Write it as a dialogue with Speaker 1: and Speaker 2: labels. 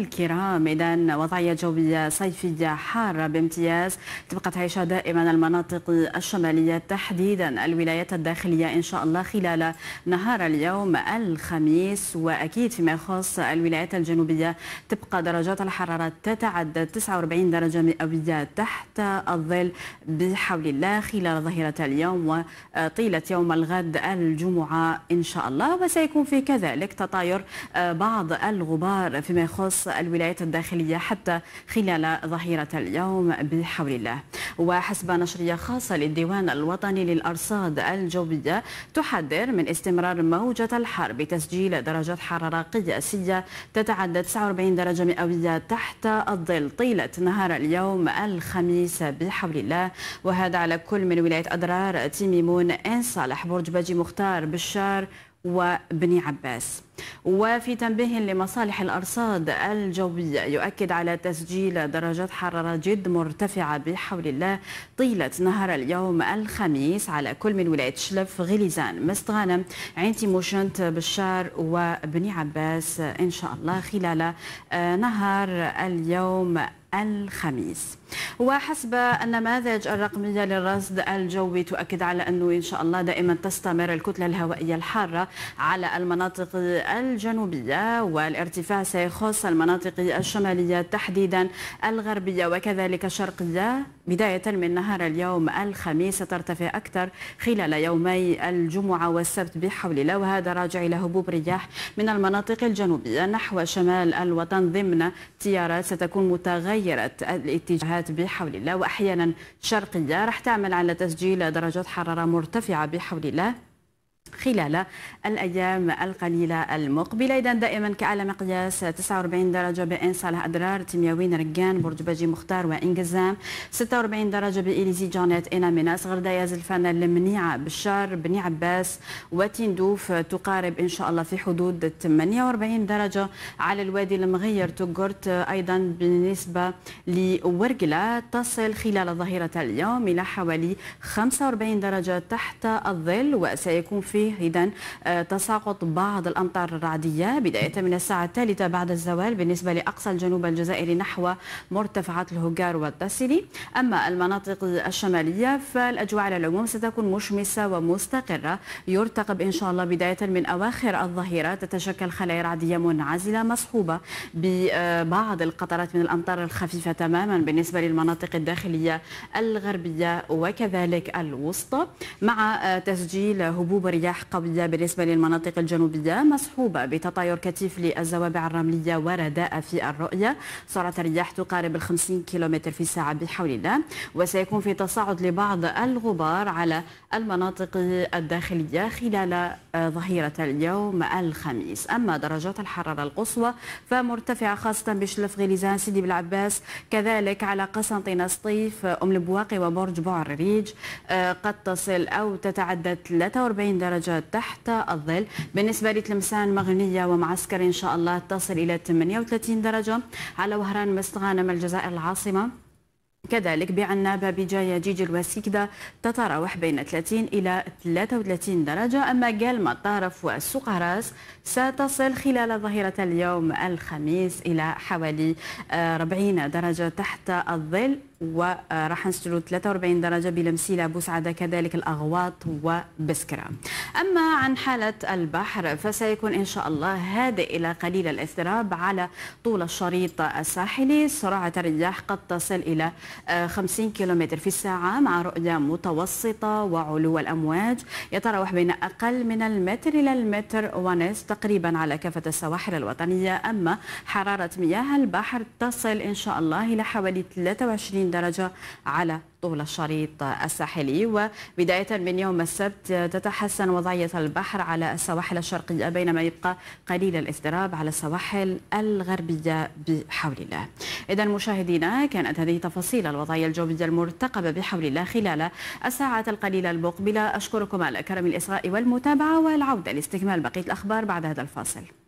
Speaker 1: الكرام إذا وضعية جوية صيفية حارة بامتياز تبقى تعيش دائما المناطق الشمالية تحديدا الولايات الداخلية إن شاء الله خلال نهار اليوم الخميس وأكيد فيما يخص الولايات الجنوبية تبقى درجات الحرارة تتعدى 49 درجة مئوية تحت الظل بحول الله خلال ظهيرة اليوم وطيلة يوم الغد الجمعة إن شاء الله وسيكون في كذلك تطاير بعض الغبار فيما يخص تحرص الولايات الداخلية حتى خلال ظهيرة اليوم بحول الله وحسب نشرية خاصة للديوان الوطني للأرصاد الجوية تحذر من استمرار موجة الحر بتسجيل درجات حرارة قياسية تتعدى 49 درجة مئوية تحت الظل طيلة نهار اليوم الخميس بحول الله وهذا على كل من ولاية أدرار تيميمون إن صالح برج باجي مختار بشار وبني عباس وفي تنبيه لمصالح الأرصاد الجوية يؤكد على تسجيل درجات حرارة جد مرتفعة بحول الله طيلة نهار اليوم الخميس على كل من ولاية شلف غليزان مستغانم عين تيموشنت بشار وبني عباس إن شاء الله خلال آه، نهار اليوم الخميس وحسب النماذج الرقمية للرصد الجوي تؤكد على أنه إن شاء الله دائما تستمر الكتلة الهوائية الحارة على المناطق الجنوبية والارتفاع سيخص المناطق الشمالية تحديدا الغربية وكذلك الشرقية بداية من نهار اليوم الخميس سترتفع أكثر خلال يومي الجمعة والسبت بحول الله وهذا راجع إلى هبوب رياح من المناطق الجنوبية نحو شمال الوطن ضمن تيارات ستكون متغيرة الاتجاهات الجهات بحول الله وأحيانا شرقية راح تعمل على تسجيل درجات حرارة مرتفعة بحول الله خلال الأيام القليلة المقبلة إذا دائما كأعلى مقياس 49 درجة بإن صالح أدرار تيمياوين رجان برج باجي مختار وإنجزام 46 درجة بإليزي جونيت إنا مناس غردايا زلفان المنيعة بشار بني عباس وتندوف تقارب إن شاء الله في حدود 48 درجة على الوادي المغير توغورت أيضا بالنسبة لورقلة تصل خلال ظهيرة اليوم إلى حوالي 45 درجة تحت الظل وسيكون في فيه اذا آه، تساقط بعض الامطار الرعديه بدايه من الساعه الثالثه بعد الزوال بالنسبه لاقصى الجنوب الجزائري نحو مرتفعات الهجار والتسلي اما المناطق الشماليه فالاجواء على العموم ستكون مشمسه ومستقره يرتقب ان شاء الله بدايه من اواخر الظهيره تتشكل خلايا رعديه منعزله مصحوبه ببعض القطرات من الامطار الخفيفه تماما بالنسبه للمناطق الداخليه الغربيه وكذلك الوسطى مع آه، تسجيل هبوب رياح الرياح قوية بالنسبة للمناطق الجنوبية مصحوبة بتطاير كثيف للزوابع الرملية ورداء في الرؤية سرعة الرياح تقارب ال 50 كم في الساعة بحول الله وسيكون في تصاعد لبعض الغبار على المناطق الداخلية خلال آه، ظهيرة اليوم الخميس أما درجات الحرارة القصوى فمرتفعة خاصة بشلف غليزان سيدي بالعباس كذلك على قسنطينة سطيف أم البواقي وبرج بوعريج آه، قد تصل أو تتعدى 43 درجة تتواجد تحت الظل بالنسبة لتلمسان مغنية ومعسكر إن شاء الله تصل إلى 38 درجة على وهران مستغانم الجزائر العاصمة كذلك بعنابة بجاية جيجل وسيكدا تتراوح بين 30 إلى 33 درجة أما جالما طارف والسقراس ستصل خلال ظهيرة اليوم الخميس إلى حوالي 40 آه، درجة تحت الظل وراح نسجلوا 43 درجة بلمسيلة بوسعدة كذلك الأغواط وبسكرة أما عن حالة البحر فسيكون إن شاء الله هادئ إلى قليل الاضطراب على طول الشريط الساحلي سرعة الرياح قد تصل إلى 50 آه، كم في الساعة مع رؤية متوسطة وعلو الأمواج يتراوح بين أقل من المتر إلى المتر ونصف تقريبا على كافة السواحل الوطنية أما حرارة مياه البحر تصل إن شاء الله إلى حوالي 23 درجة على طول الشريط الساحلي وبداية من يوم السبت تتحسن وضعية البحر على السواحل الشرقية بينما يبقى قليل الاضطراب على السواحل الغربية بحول الله إذا مشاهدينا كانت هذه تفاصيل الوضعية الجوية المرتقبة بحول الله خلال الساعات القليلة المقبلة أشكركم على كرم الإصغاء والمتابعة والعودة لاستكمال بقية الأخبار بعد هذا الفاصل